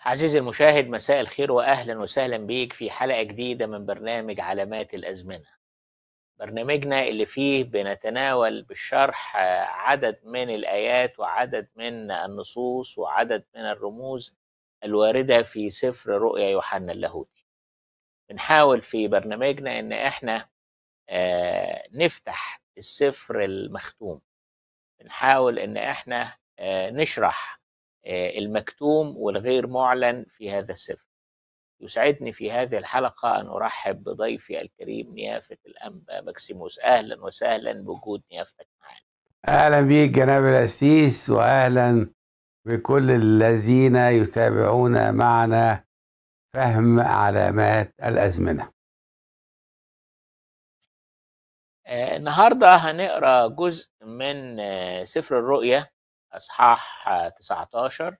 عزيزي المشاهد مساء الخير واهلا وسهلا بيك في حلقه جديده من برنامج علامات الازمنه. برنامجنا اللي فيه بنتناول بالشرح عدد من الايات وعدد من النصوص وعدد من الرموز الوارده في سفر رؤيا يوحنا اللاهوتي. بنحاول في برنامجنا ان احنا آه، نفتح السفر المختوم. بنحاول ان احنا آه، نشرح آه، المكتوم والغير معلن في هذا السفر يسعدني في هذه الحلقة أن أرحب بضيفي الكريم نيافة الأنبا مكسيموس أهلا وسهلا بوجود نيافتك معنا أهلا بك جناب الأسيس وأهلا بكل الذين يتابعون معنا فهم علامات الأزمنة آه، النهاردة هنقرأ جزء من آه، سفر الرؤية اصحاح 19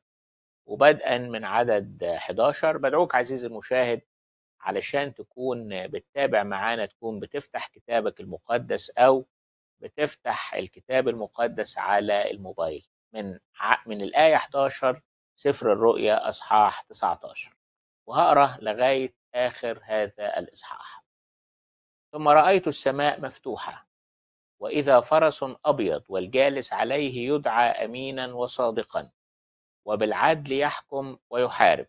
وبدءا من عدد 11 بدعوك عزيزي المشاهد علشان تكون بتتابع معانا تكون بتفتح كتابك المقدس او بتفتح الكتاب المقدس على الموبايل من من الايه 11 سفر الرؤيا اصحاح 19 وهقرا لغايه اخر هذا الاصحاح ثم رايت السماء مفتوحه واذا فرس ابيض والجالس عليه يدعى امينا وصادقا وبالعدل يحكم ويحارب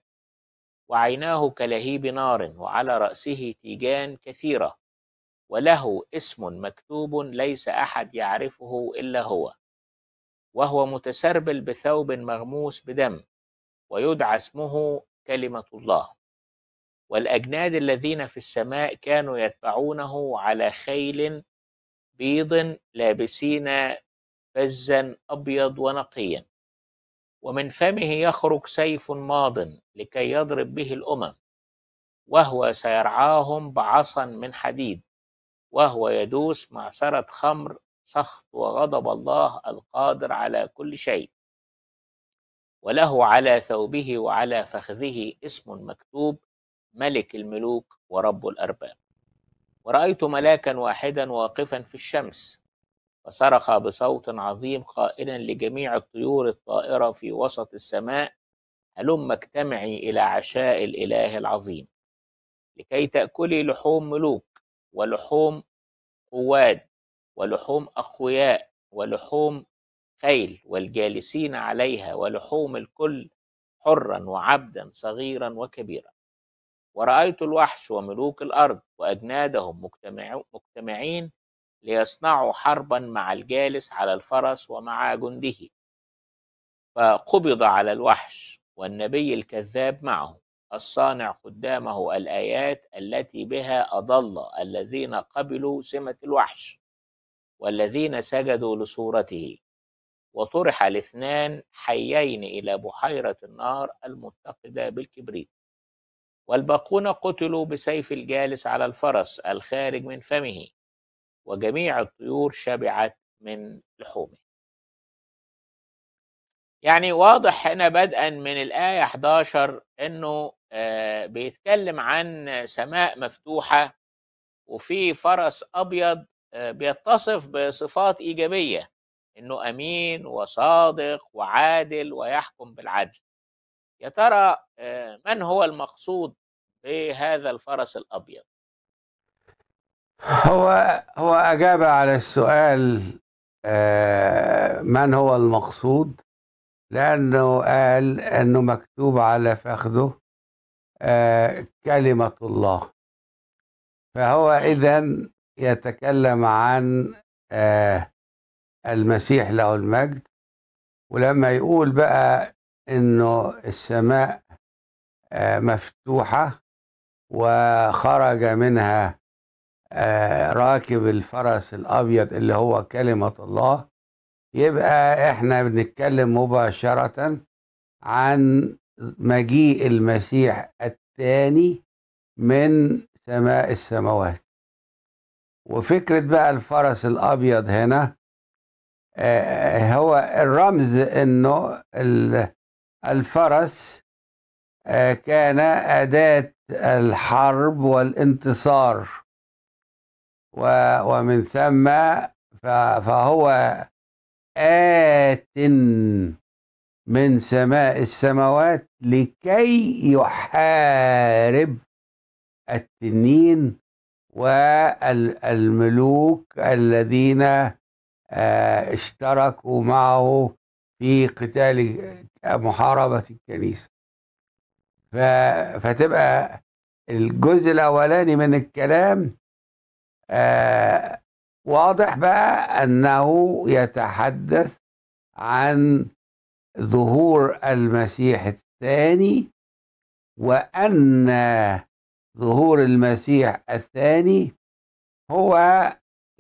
وعيناه كلهيب نار وعلى راسه تيجان كثيره وله اسم مكتوب ليس احد يعرفه الا هو وهو متسربل بثوب مغموس بدم ويدعى اسمه كلمه الله والاجناد الذين في السماء كانوا يتبعونه على خيل بيض لابسين فزا أبيض ونقيا ومن فمه يخرج سيف ماض لكي يضرب به الأمم وهو سيرعاهم بعصا من حديد وهو يدوس معصرة خمر سخط وغضب الله القادر على كل شيء وله على ثوبه وعلى فخذه اسم مكتوب ملك الملوك ورب الأرباب ورأيت ملاكا واحدا واقفا في الشمس فصرخ بصوت عظيم قائلا لجميع الطيور الطائرة في وسط السماء هلم اجتمعي إلى عشاء الإله العظيم لكي تأكلي لحوم ملوك ولحوم قواد ولحوم أقوياء ولحوم خيل والجالسين عليها ولحوم الكل حرا وعبدا صغيرا وكبيرا ورأيت الوحش وملوك الأرض وأجنادهم مجتمعين ليصنعوا حربا مع الجالس على الفرس ومع جنده فقبض على الوحش والنبي الكذاب معه الصانع قدامه الآيات التي بها أضل الذين قبلوا سمة الوحش والذين سجدوا لصورته وطرح الاثنان حيين إلى بحيرة النار المتقدة بالكبريت والباقون قتلوا بسيف الجالس على الفرس الخارج من فمه وجميع الطيور شبعت من لحومه يعني واضح هنا بدءا من الآية 11 أنه آه، بيتكلم عن سماء مفتوحة وفي فرس أبيض آه، بيتصف بصفات إيجابية أنه أمين وصادق وعادل ويحكم بالعدل يا ترى آه، من هو المقصود بهذا الفرس الابيض هو هو اجاب على السؤال آه، من هو المقصود لانه قال انه مكتوب على فخذه آه، كلمه الله فهو اذا يتكلم عن المسيح له المجد ولما يقول بقى انه السماء آه، مفتوحه وخرج منها آه، راكب الفرس الابيض اللي هو كلمه الله يبقى احنا بنتكلم مباشره عن مجيء المسيح الثاني من سماء السماوات وفكره بقى الفرس الابيض هنا آه، هو الرمز انه الفرس آه، كان أداة الحرب والانتصار ومن ثم فهو آت من سماء السماوات لكي يحارب التنين والملوك الذين آه، اشتركوا معه في قتال محاربة الكنيسة فتبقى الجزء الأولاني من الكلام آه، واضح بقى أنه يتحدث عن ظهور المسيح الثاني وأن ظهور المسيح الثاني هو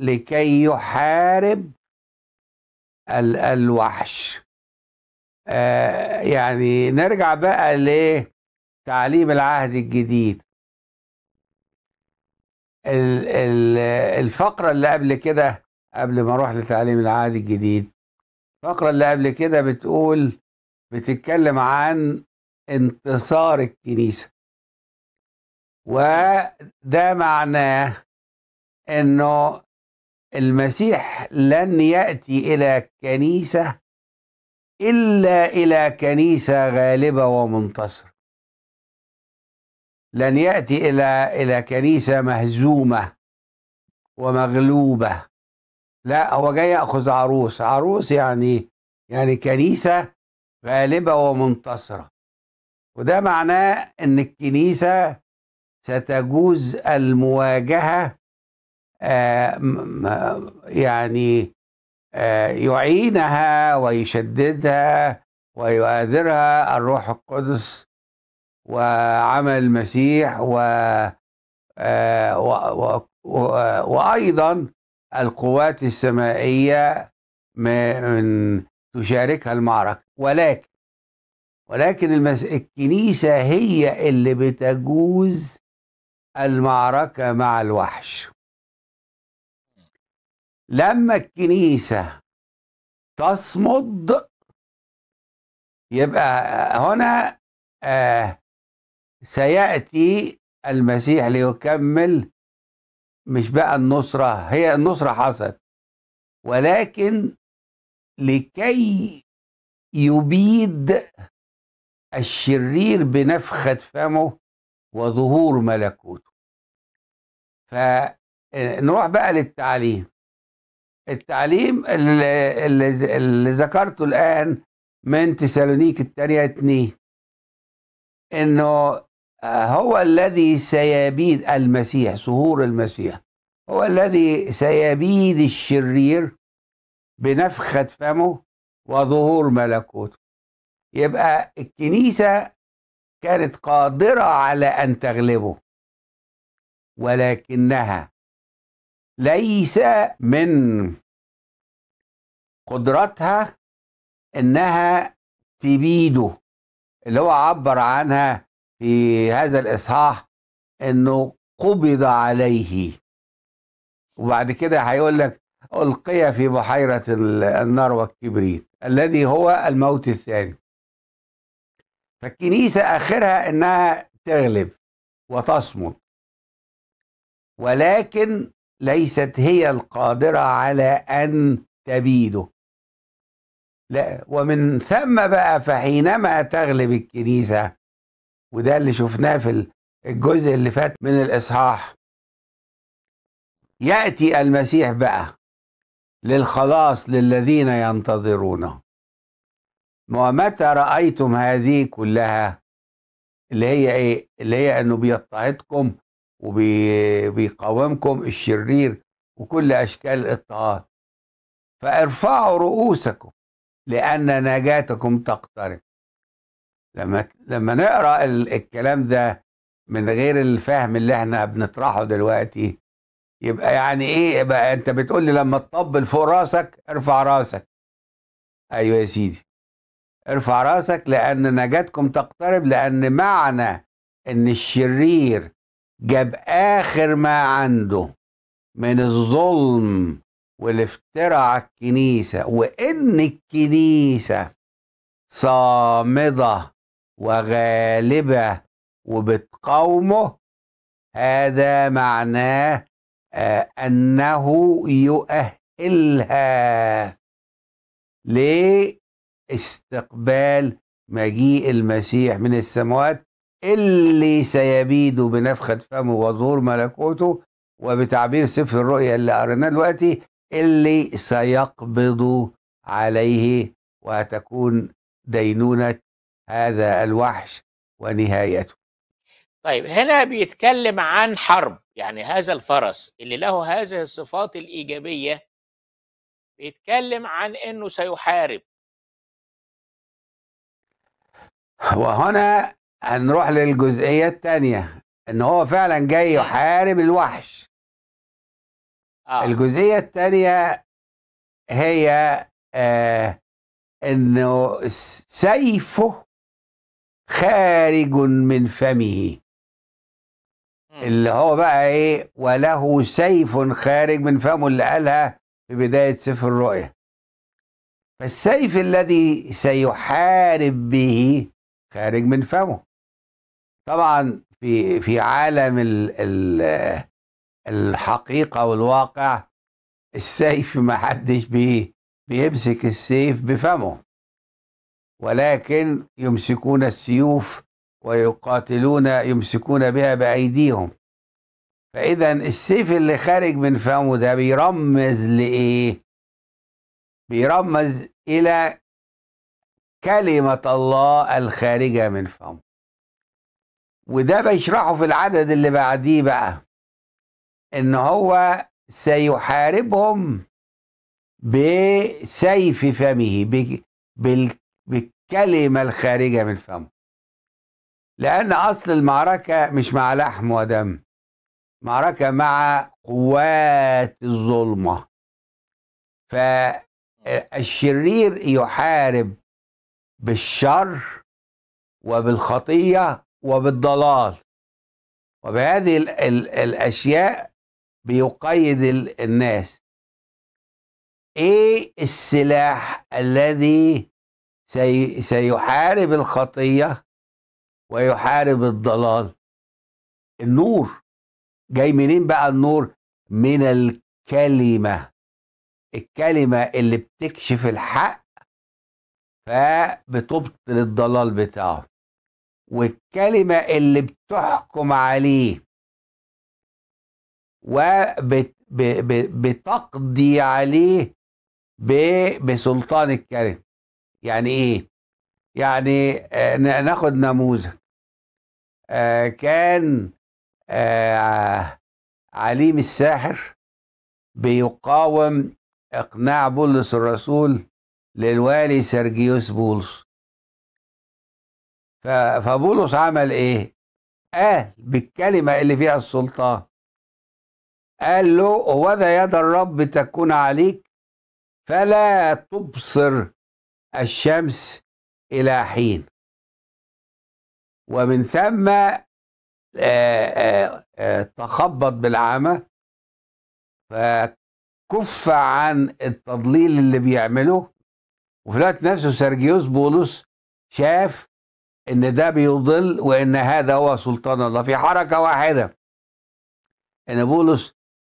لكي يحارب الوحش آه، يعني نرجع بقى لتعليم العهد الجديد الفقرة اللي قبل كده قبل ما أروح لتعليم العهد الجديد الفقرة اللي قبل كده بتقول بتتكلم عن انتصار الكنيسة وده معناه انه المسيح لن ياتي الى كنيسه إلا إلى كنيسة غالبة ومنتصرة لن يأتي إلى إلى كنيسة مهزومة ومغلوبة لا هو جاي يأخذ عروس عروس يعني يعني كنيسة غالبة ومنتصرة وده معناه إن الكنيسة ستجوز المواجهة آه، يعني آه، يعينها ويشددها ويؤازرها الروح القدس وعمل المسيح و آه، وأيضا القوات السمائية من تشاركها المعركة ولكن ولكن المس... الكنيسة هي اللي بتجوز المعركة مع الوحش لما الكنيسة تصمد يبقى هنا آه سيأتي المسيح ليكمل مش بقى النصرة هي النصرة حصلت ولكن لكي يبيد الشرير بنفخة فمه وظهور ملكوته فنروح بقى للتعليم التعليم اللي, اللي, ذكرته الآن من تسالونيك الثانية اتنين إنه هو الذي سيبيد المسيح ظهور المسيح هو الذي سيبيد الشرير بنفخة فمه وظهور ملكوته يبقى الكنيسة كانت قادرة على أن تغلبه ولكنها ليس من قدرتها انها تبيده اللي هو عبر عنها في هذا الاصحاح انه قبض عليه وبعد كده هيقول لك القي في بحيره النار والكبريت الذي هو الموت الثاني فالكنيسه اخرها انها تغلب وتصمد ولكن ليست هي القادرة على أن تبيده لا ومن ثم بقى فحينما تغلب الكنيسة وده اللي شفناه في الجزء اللي فات من الإصحاح يأتي المسيح بقى للخلاص للذين ينتظرونه ومتى رأيتم هذه كلها اللي هي ايه اللي هي انه بيضطهدكم وبيقاومكم الشرير وكل أشكال الاضطهاد فارفعوا رؤوسكم لأن نجاتكم تقترب لما لما نقرا الكلام ده من غير الفهم اللي احنا بنطرحه دلوقتي يبقى يعني ايه يبقى انت بتقول لي لما تطبل فوق راسك ارفع راسك ايوه يا سيدي ارفع راسك لان نجاتكم تقترب لان معنى ان الشرير جاب آخر ما عنده من الظلم والافتراء على الكنيسة وإن الكنيسة صامدة وغالبة وبتقاومه هذا معناه آه، أنه يؤهلها لاستقبال مجيء المسيح من السماوات اللي سيبيد بنفخة فمه وظهور ملكوته وبتعبير سفر الرؤيا اللي قريناه دلوقتي اللي سيقبض عليه وتكون دينونة هذا الوحش ونهايته طيب هنا بيتكلم عن حرب يعني هذا الفرس اللي له هذه الصفات الإيجابية بيتكلم عن أنه سيحارب وهنا هنروح للجزئية الثانية ان هو فعلا جاي يحارب الوحش آه. الجزئية الثانية هي آه انه سيفه خارج من فمه اللي هو بقى ايه وله سيف خارج من فمه اللي قالها في بداية سفر الرؤيا فالسيف الذي سيحارب به خارج من فمه طبعا في في عالم ال ال الحقيقة والواقع السيف ما حدش بيمسك السيف بفمه ولكن يمسكون السيوف ويقاتلون يمسكون بها بأيديهم فإذا السيف اللي خارج من فمه ده بيرمز لإيه؟ بيرمز إلى كلمة الله الخارجة من فمه وده بيشرحه في العدد اللي بعديه بقى ان هو سيحاربهم بسيف فمه بالكلمة الخارجة من فمه لأن أصل المعركة مش مع لحم ودم معركة مع قوات الظلمة فالشرير يحارب بالشر وبالخطية وبالضلال وبهذه الـ الـ الأشياء بيقيد الناس إيه السلاح الذي سي سيحارب الخطية ويحارب الضلال النور جاي منين بقى النور من الكلمة الكلمة اللي بتكشف الحق فبتبطل الضلال بتاعه والكلمة اللي بتحكم عليه وبتقضي عليه بسلطان الكلمة يعني ايه يعني آه، ناخد نموذج آه، كان آه، عليم الساحر بيقاوم اقناع بولس الرسول للوالي سرجيوس بولس فبولس عمل ايه قال بالكلمة اللي فيها السلطان قال له ذا يد الرب تكون عليك فلا تبصر الشمس إلى حين ومن ثم آه، آه، آه، تخبط بالعمى فكف عن التضليل اللي بيعمله وفي الوقت نفسه سرجيوس بولس شاف ان ده بيضل وان هذا هو سلطان الله في حركه واحده ان بولس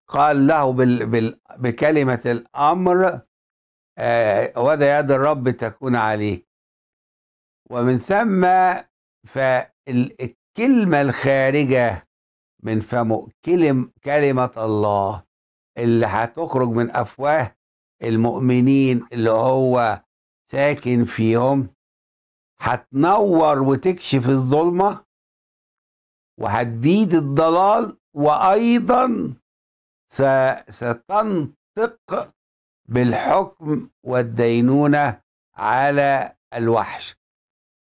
قال له بال بال بكلمه الامر آه يد الرب تكون عليك ومن ثم فالكلمه الخارجه من فمه كلم كلمه الله اللي هتخرج من افواه المؤمنين اللي هو ساكن فيهم هتنور وتكشف الظلمة وهتبيد الضلال وأيضا ستنطق بالحكم والدينونة على الوحش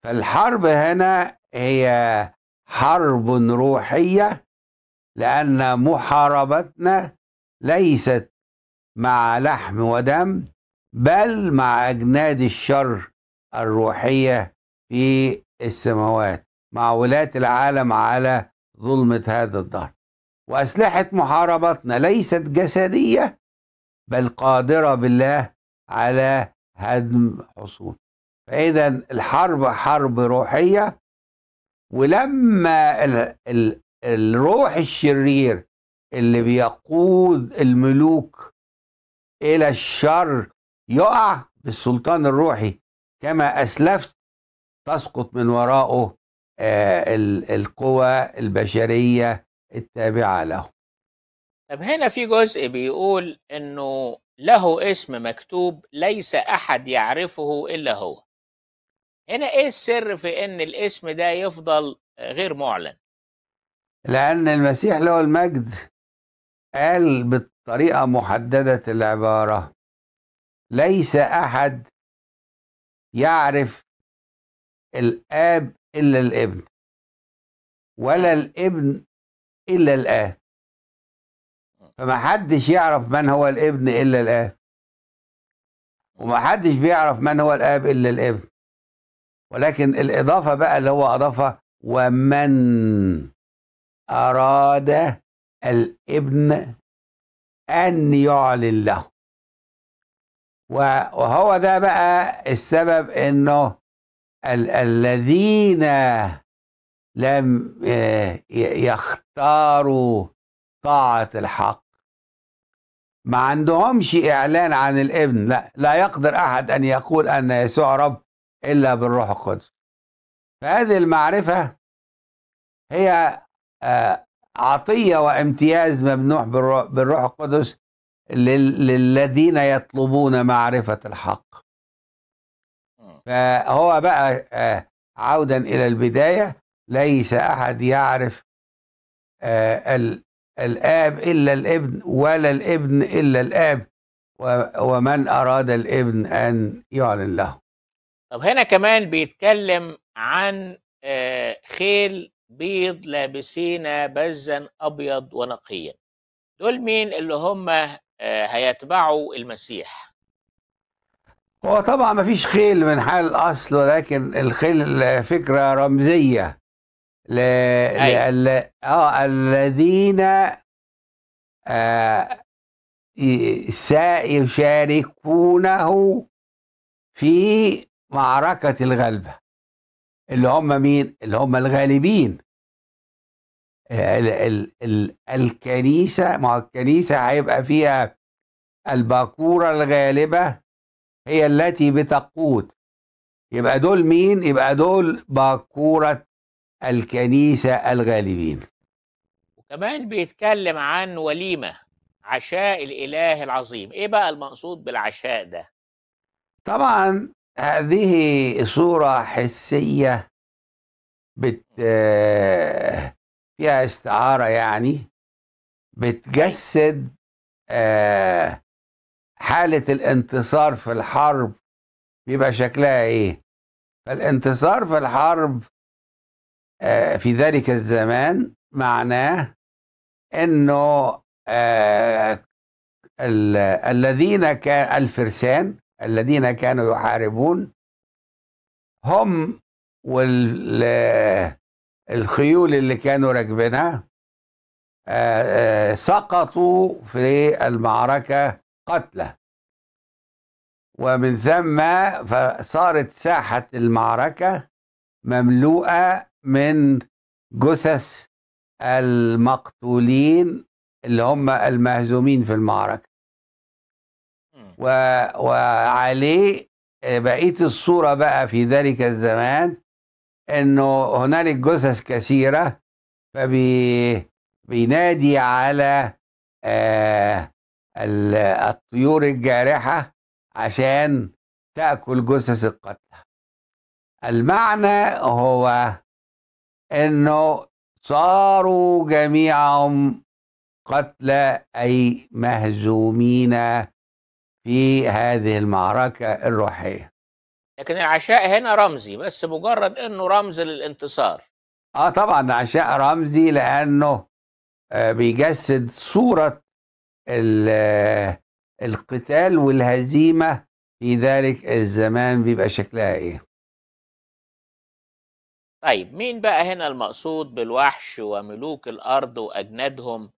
فالحرب هنا هي حرب روحية لأن محاربتنا ليست مع لحم ودم بل مع أجناد الشر الروحية في السماوات مع ولاة العالم على ظلمة هذا الدهر وأسلحة محاربتنا ليست جسدية بل قادرة بالله على هدم حصون فإذا الحرب حرب روحية ولما الـ الـ الروح الشرير اللي بيقود الملوك إلى الشر يقع بالسلطان الروحي كما أسلفت تسقط من ورائه آه، القوى البشرية التابعة له طب هنا في جزء بيقول أنه له اسم مكتوب ليس أحد يعرفه إلا هو هنا إيه السر في أن الاسم ده يفضل غير معلن لأن المسيح له المجد قال بطريقة محددة العبارة ليس أحد يعرف الاب الا الابن ولا الابن الا الاب فما حدش يعرف من هو الابن الا الاب وما حدش بيعرف من هو الاب الا الابن ولكن الاضافه بقى اللي هو أضافها ومن اراد الابن ان يعلن له وهو ده بقى السبب انه ال- الذين لم آه، يختاروا طاعة الحق ما عندهمش إعلان عن الابن لا لا يقدر أحد أن يقول أن يسوع رب إلا بالروح القدس فهذه المعرفة هي آه، عطية وامتياز ممنوح بالروح القدس للذين يطلبون معرفة الحق فهو بقى آه، عودا إلى البداية ليس أحد يعرف آه، الآب إلا الابن ولا الابن إلا الآب ومن أراد الابن أن يعلن له طب هنا كمان بيتكلم عن آه، خيل بيض لابسين بزا أبيض ونقيا دول مين اللي هم هيتبعوا المسيح هو طبعا ما فيش خيل من حال الأصل ولكن الخيل فكرة رمزية ل... لأل... آه الذين آه سيشاركونه في معركة الغلبة اللي هم مين؟ اللي هم الغالبين ال ال ال الكنيسة ما الكنيسة هيبقى فيها الباكورة الغالبة هي التي بتقود يبقى دول مين يبقى دول باكورة الكنيسة الغالبين وكمان بيتكلم عن وليمة عشاء الإله العظيم إيه بقى المقصود بالعشاء ده طبعا هذه صورة حسية بت فيها استعارة يعني بتجسد آه حالة الانتصار في الحرب بيبقى شكلها ايه فالانتصار في الحرب آه، في ذلك الزمان معناه انه آه، الذين كان الفرسان الذين كانوا يحاربون هم والخيول اللي كانوا راكبينها آه، سقطوا في المعركة قتله ومن ثم فصارت ساحة المعركة مملوءة من جثث المقتولين اللي هم المهزومين في المعركة و... وعليه بقية الصورة بقى في ذلك الزمان انه هنالك جثث كثيرة فبينادي على آه الطيور الجارحة عشان تأكل جثث القتلى المعنى هو أنه صاروا جميعهم قتلى أي مهزومين في هذه المعركة الروحية لكن العشاء هنا رمزي بس مجرد أنه رمز للانتصار اه طبعا عشاء رمزي لانه آه، بيجسد صوره القتال والهزيمة في ذلك الزمان بيبقى شكلها ايه طيب مين بقى هنا المقصود بالوحش وملوك الأرض وأجنادهم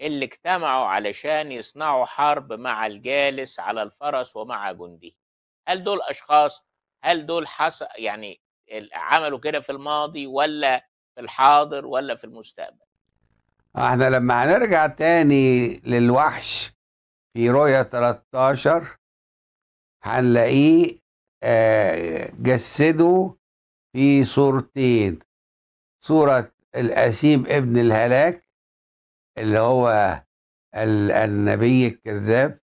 اللي اجتمعوا علشان يصنعوا حرب مع الجالس على الفرس ومع جندي هل دول أشخاص هل دول حصل يعني عملوا كده في الماضي ولا في الحاضر ولا في المستقبل احنا لما هنرجع تاني للوحش في رؤية 13 هنلاقيه آه، جسده في صورتين صورة الأسيم ابن الهلاك اللي هو النبي الكذاب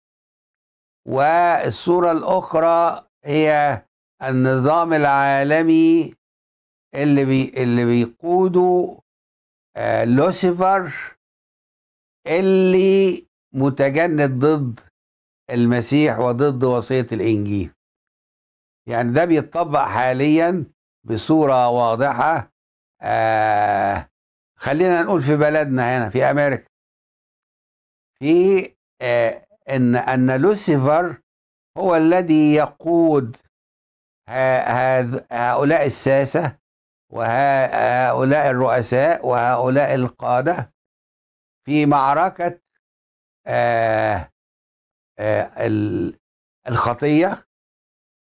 والصورة الأخرى هي النظام العالمي اللي بي اللي بيقوده آه، لوسيفر اللي متجند ضد المسيح وضد وصية الإنجيل يعني ده بيتطبق حاليا بصورة واضحة آه خلينا نقول في بلدنا هنا في أمريكا في آه إن أن لوسيفر هو الذي يقود هؤلاء الساسة وهؤلاء الرؤساء وهؤلاء القادة في معركة آه، آه، الخطية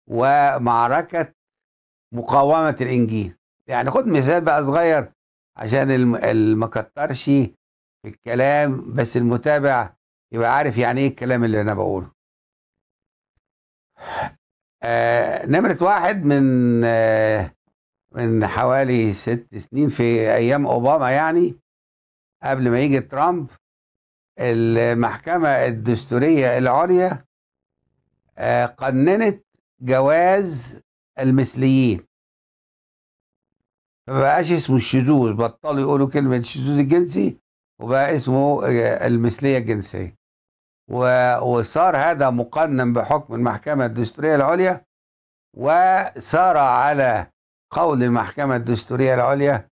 ومعركة مقاومة الإنجيل يعني خد مثال بقى صغير عشان المكترش في الكلام بس المتابع يبقى عارف يعني ايه الكلام اللي انا بقوله آه نمرة واحد من آه من حوالي ست سنين في ايام اوباما يعني قبل ما يجي ترامب المحكمه الدستوريه العليا آه، قننت جواز المثليين فبقاش اسمه الشذوذ بطلوا يقولوا كلمه الشذوذ الجنسي وبقى اسمه آه، المثليه الجنسيه وصار هذا مقنن بحكم المحكمه الدستوريه العليا وسار على قول المحكمة الدستورية العليا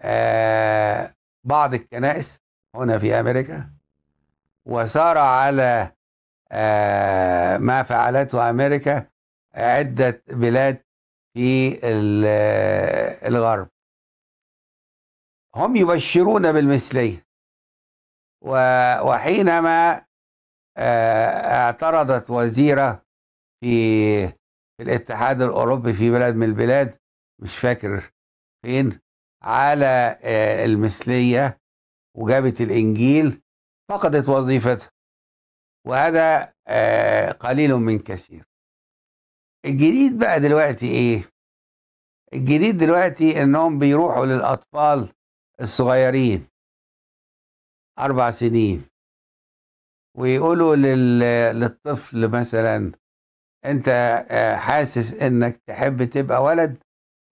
آه، بعض الكنائس هنا في أمريكا وسار على آه، ما فعلته أمريكا عدة بلاد في آه، الغرب هم يبشرون بالمثلية وحينما اعترضت وزيرة في الاتحاد الأوروبي في بلد من البلاد مش فاكر فين على آه، المثلية وجابت الإنجيل فقدت وظيفتها وهذا آه، قليل من كثير الجديد بقى دلوقتي إيه؟ الجديد دلوقتي إنهم بيروحوا للأطفال الصغيرين أربع سنين ويقولوا للطفل مثلا أنت آه، حاسس إنك تحب تبقى ولد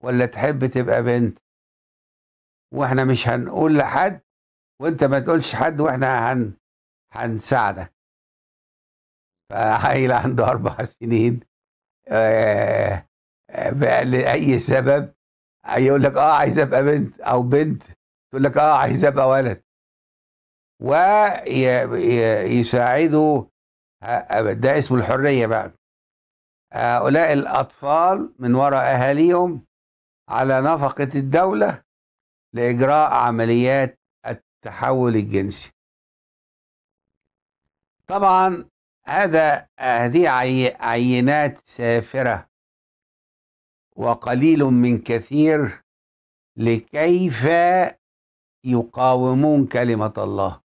ولا تحب تبقى بنت واحنا مش هنقول لحد وانت ما تقولش حد واحنا هن هنساعدك فعيل عنده اربع سنين آه, آه، لاي سبب يقول لك اه عايز ابقى بنت او بنت تقول لك اه عايز ابقى ولد ويساعده آه، آه، ده اسمه الحريه بقى هؤلاء الاطفال من وراء اهاليهم على نفقة الدولة لإجراء عمليات التحول الجنسي طبعا هذا هذه عينات سافرة وقليل من كثير لكيف يقاومون كلمة الله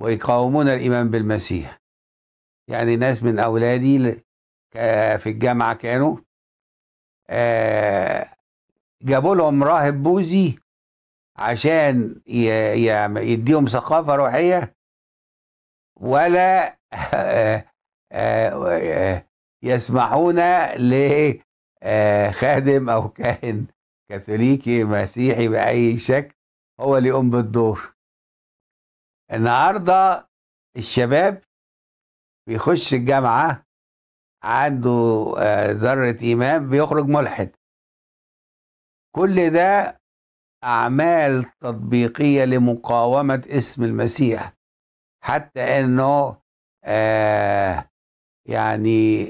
ويقاومون الإيمان بالمسيح يعني ناس من أولادي في الجامعة كانوا آه، جابوا لهم راهب بوزي عشان يديهم ثقافه روحيه ولا آه، آه، يسمحون لخادم او كاهن كاثوليكي مسيحي باي شكل هو اللي يقوم بالدور النهارده الشباب بيخش الجامعه عنده آه، ذرة إيمان بيخرج ملحد كل ده أعمال تطبيقية لمقاومة اسم المسيح حتى أنه آه، يعني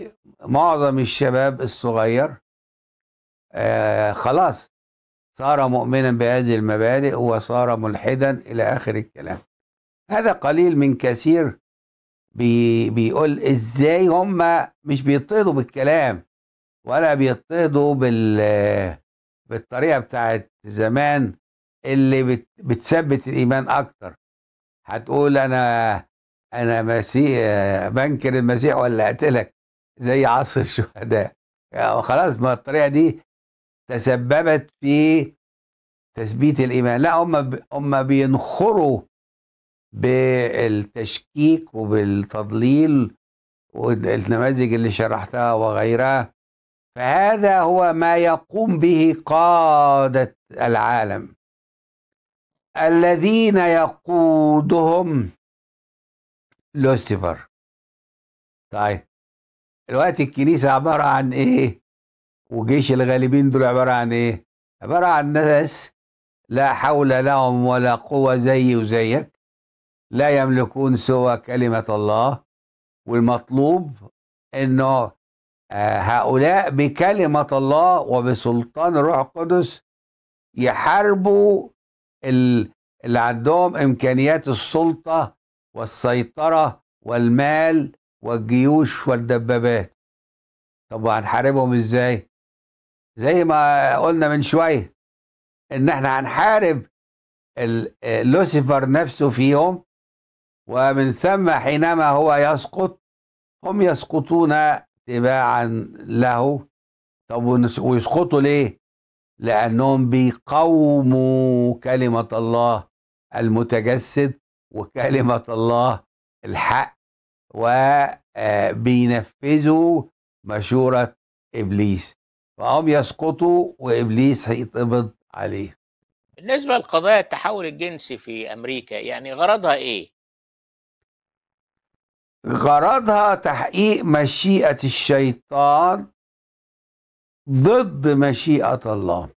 معظم الشباب الصغير آه، خلاص صار مؤمنا بهذه المبادئ وصار ملحدا إلى آخر الكلام هذا قليل من كثير بي بيقول ازاي هم مش بيضطهدوا بالكلام ولا بيضطهدوا بال بالطريقه بتاعت زمان اللي بت بتثبت الايمان اكتر هتقول انا انا مسيح بنكر المسيح ولا اقتلك زي عصر الشهداء يعني خلاص ما الطريقه دي تسببت في تثبيت الايمان لا هم هم بينخروا بالتشكيك وبالتضليل والنماذج اللي شرحتها وغيرها فهذا هو ما يقوم به قادة العالم الذين يقودهم لوسيفر طيب الوقت الكنيسة عبارة عن إيه وجيش الغالبين دول عبارة عن إيه عبارة عن ناس لا حول لهم ولا قوة زي وزيك لا يملكون سوى كلمة الله والمطلوب أنه آه، هؤلاء بكلمة الله وبسلطان الروح القدس يحاربوا اللي عندهم إمكانيات السلطة والسيطرة والمال والجيوش والدبابات طب هنحاربهم ازاي زي ما قلنا من شويه ان احنا هنحارب آه، لوسيفر نفسه فيهم ومن ثم حينما هو يسقط هم يسقطون تباعا له طب ويسقطوا ليه لانهم بيقوموا كلمه الله المتجسد وكلمه الله الحق وبينفذوا آه، مشوره ابليس فهم يسقطوا وابليس هيتقبض عليه بالنسبه لقضايا التحول الجنسي في امريكا يعني غرضها ايه غرضها تحقيق مشيئة الشيطان ضد مشيئة الله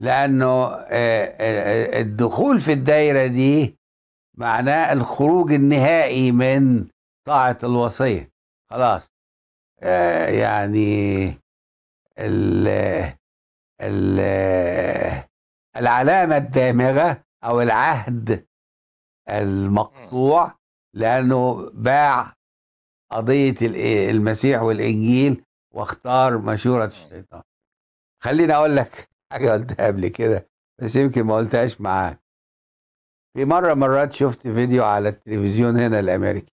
لأنه آه، آه، الدخول في الدايرة دي معناه الخروج النهائي من طاعة الوصية خلاص آه، يعني ال ال العلامة الدامغة أو العهد المقطوع لأنه باع قضية المسيح والإنجيل واختار مشورة الشيطان خليني أقول لك حاجة قلتها قبل كده بس يمكن ما قلتهاش معاك في مرة مرات شفت فيديو على التلفزيون هنا الأمريكي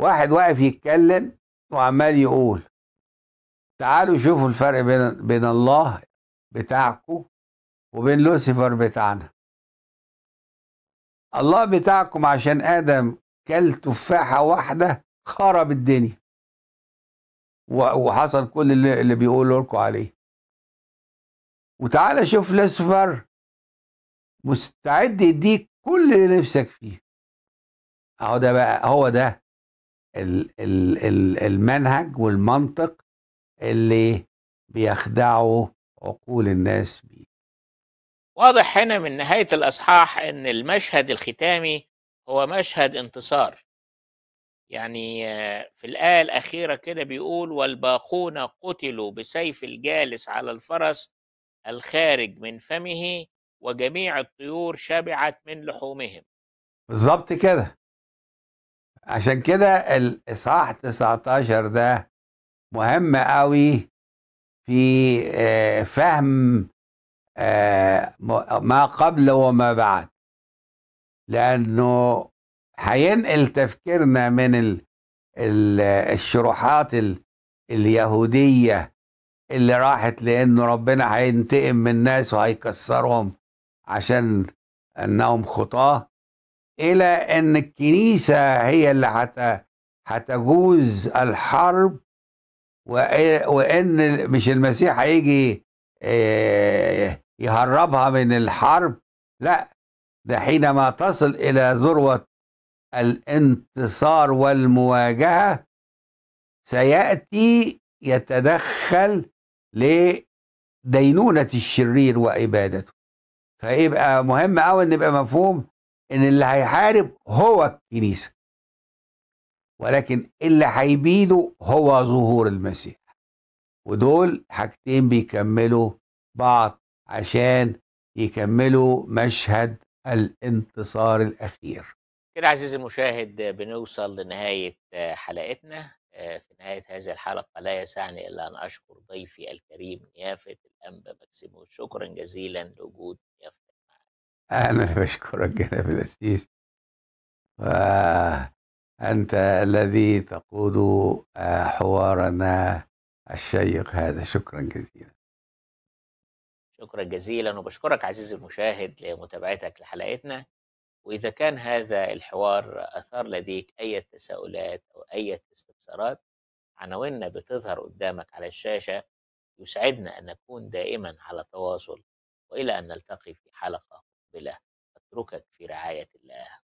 واحد واقف يتكلم وعمال يقول تعالوا شوفوا الفرق بين بين الله بتاعكم وبين لوسيفر بتاعنا الله بتاعكم عشان آدم كل تفاحة واحدة خرب الدنيا وحصل كل اللي, اللي بيقولوا لكم عليه وتعالى شوف لوسيفر مستعد يديك كل اللي نفسك فيه اهو ده بقى هو ده المنهج والمنطق اللي بيخدعوا عقول الناس بيه واضح هنا من نهاية الأصحاح أن المشهد الختامي هو مشهد انتصار يعني آه، في الآية الأخيرة كده بيقول والباقون قتلوا بسيف الجالس على الفرس الخارج من فمه وجميع الطيور شبعت من لحومهم بالظبط كده عشان كده الإصحاح 19 ده مهم قوي في آه، فهم آه، ما قبل وما بعد لأنه هينقل تفكيرنا من الشروحات اليهودية اللي راحت لأنه ربنا هينتقم من الناس وهيكسرهم عشان أنهم خطاة إلى أن الكنيسة هي اللي هتجوز الحرب وإن مش المسيح هيجي آه، يهربها من الحرب لا ده حينما تصل إلى ذروة الانتصار والمواجهة سيأتي يتدخل لدينونة الشرير وإبادته فيبقى مهم أن يبقى مفهوم إن اللي هيحارب هو الكنيسة ولكن اللي هيبيده هو ظهور المسيح ودول حاجتين بيكملوا بعض عشان يكملوا مشهد الانتصار الأخير كده عزيزي المشاهد بنوصل لنهاية آه، حلقتنا آه، في نهاية هذه الحلقة لا يسعني إلا أن أشكر ضيفي الكريم نيافة الأنبا مكسيموس شكرا جزيلا لوجود نيافه معنا أنا بشكرك يا الاسيس وأنت الذي تقود آه، حوارنا الشيق هذا شكرا جزيلا شكرا جزيلا وبشكرك عزيزي المشاهد لمتابعتك لحلقتنا وإذا كان هذا الحوار أثار لديك أي تساؤلات أو أي استفسارات عناويننا بتظهر قدامك على الشاشة يسعدنا أن نكون دائما على تواصل وإلى أن نلتقي في حلقة مقبلة أتركك في رعاية الله